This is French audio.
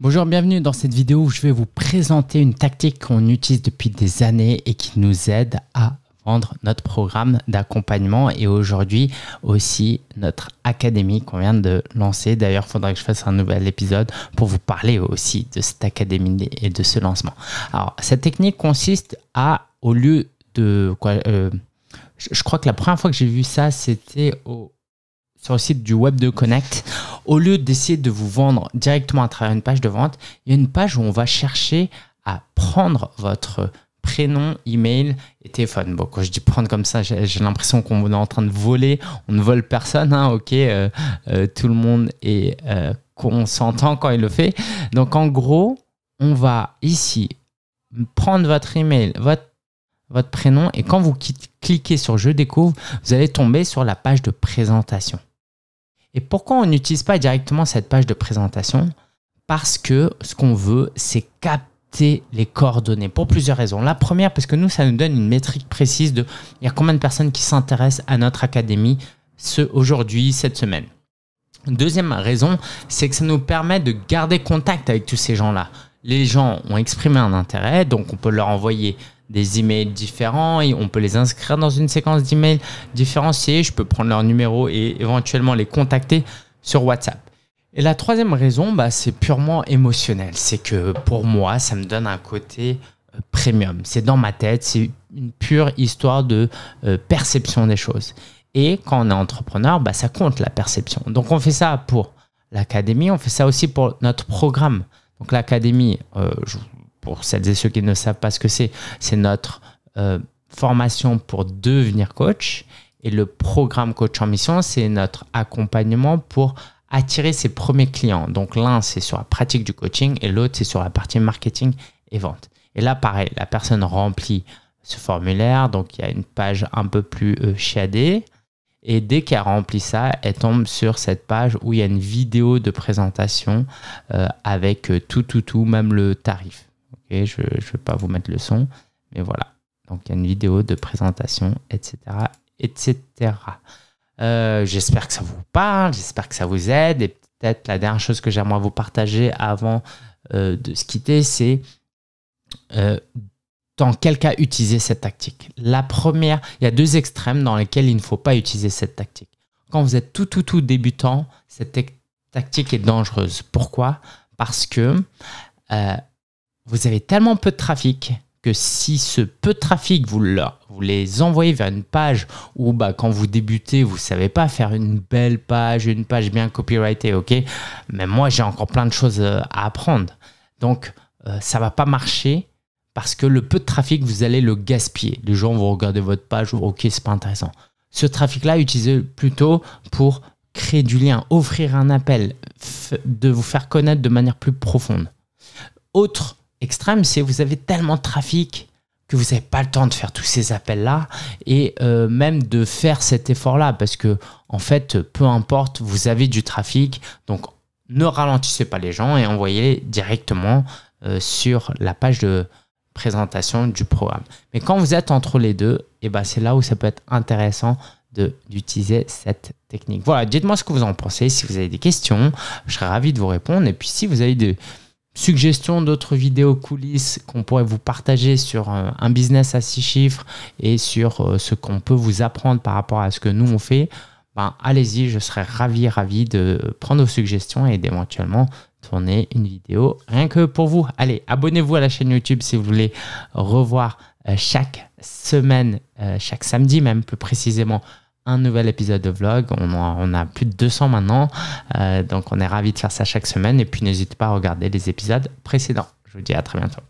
Bonjour, bienvenue dans cette vidéo où je vais vous présenter une tactique qu'on utilise depuis des années et qui nous aide à vendre notre programme d'accompagnement et aujourd'hui aussi notre académie qu'on vient de lancer. D'ailleurs, il faudra que je fasse un nouvel épisode pour vous parler aussi de cette académie et de ce lancement. Alors, cette technique consiste à, au lieu de... Quoi, euh, je crois que la première fois que j'ai vu ça, c'était au sur le site du web de Connect, au lieu d'essayer de vous vendre directement à travers une page de vente, il y a une page où on va chercher à prendre votre prénom, email et téléphone. Bon, quand je dis prendre comme ça, j'ai l'impression qu'on est en train de voler. On ne vole personne, hein, ok. Euh, euh, tout le monde est euh, s'entend quand il le fait. Donc en gros, on va ici prendre votre email, votre votre prénom et quand vous cliquez sur je découvre, vous allez tomber sur la page de présentation. Et pourquoi on n'utilise pas directement cette page de présentation Parce que ce qu'on veut, c'est capter les coordonnées pour plusieurs raisons. La première, parce que nous, ça nous donne une métrique précise de il y a combien de personnes qui s'intéressent à notre académie ce, aujourd'hui, cette semaine. Deuxième raison, c'est que ça nous permet de garder contact avec tous ces gens-là. Les gens ont exprimé un intérêt, donc on peut leur envoyer des emails différents, et on peut les inscrire dans une séquence d'emails différenciés. je peux prendre leur numéro et éventuellement les contacter sur WhatsApp. Et la troisième raison, bah, c'est purement émotionnel. C'est que pour moi, ça me donne un côté euh, premium. C'est dans ma tête, c'est une pure histoire de euh, perception des choses. Et quand on est entrepreneur, bah, ça compte la perception. Donc on fait ça pour l'académie, on fait ça aussi pour notre programme. Donc l'académie, euh, je vous pour celles et ceux qui ne savent pas ce que c'est, c'est notre euh, formation pour devenir coach. Et le programme Coach en Mission, c'est notre accompagnement pour attirer ses premiers clients. Donc l'un, c'est sur la pratique du coaching et l'autre, c'est sur la partie marketing et vente. Et là, pareil, la personne remplit ce formulaire, donc il y a une page un peu plus euh, chiadée. Et dès qu'elle remplit ça, elle tombe sur cette page où il y a une vidéo de présentation euh, avec tout, tout, tout, même le tarif je ne vais pas vous mettre le son, mais voilà. Donc il y a une vidéo de présentation, etc. etc. Euh, j'espère que ça vous parle, j'espère que ça vous aide. Et peut-être la dernière chose que j'aimerais vous partager avant euh, de se quitter, c'est euh, dans quel cas utiliser cette tactique. La première, il y a deux extrêmes dans lesquels il ne faut pas utiliser cette tactique. Quand vous êtes tout, tout, tout débutant, cette tactique est dangereuse. Pourquoi Parce que vous avez tellement peu de trafic que si ce peu de trafic, vous, vous les envoyez vers une page où bah, quand vous débutez, vous ne savez pas faire une belle page, une page bien copyrightée, ok Mais moi, j'ai encore plein de choses euh, à apprendre. Donc, euh, ça ne va pas marcher parce que le peu de trafic, vous allez le gaspiller. Les gens vont regarder votre page, ok, c'est pas intéressant. Ce trafic-là, utilisez plutôt pour créer du lien, offrir un appel, de vous faire connaître de manière plus profonde. Autre extrême, c'est vous avez tellement de trafic que vous n'avez pas le temps de faire tous ces appels-là et euh, même de faire cet effort-là parce que en fait, peu importe, vous avez du trafic, donc ne ralentissez pas les gens et envoyez directement euh, sur la page de présentation du programme. Mais quand vous êtes entre les deux, et eh ben c'est là où ça peut être intéressant d'utiliser cette technique. Voilà, dites-moi ce que vous en pensez, si vous avez des questions, je serai ravi de vous répondre. Et puis si vous avez des, suggestions d'autres vidéos coulisses qu'on pourrait vous partager sur euh, un business à six chiffres et sur euh, ce qu'on peut vous apprendre par rapport à ce que nous on fait, ben, allez-y, je serais ravi, ravi de prendre vos suggestions et d'éventuellement tourner une vidéo rien que pour vous. Allez, abonnez-vous à la chaîne YouTube si vous voulez revoir euh, chaque semaine, chaque samedi même plus précisément, un nouvel épisode de vlog. On, a, a plus de 200 maintenant. Euh, donc on est ravis de faire ça chaque semaine. Et puis n'hésitez pas à regarder les épisodes précédents. Je vous dis à très bientôt.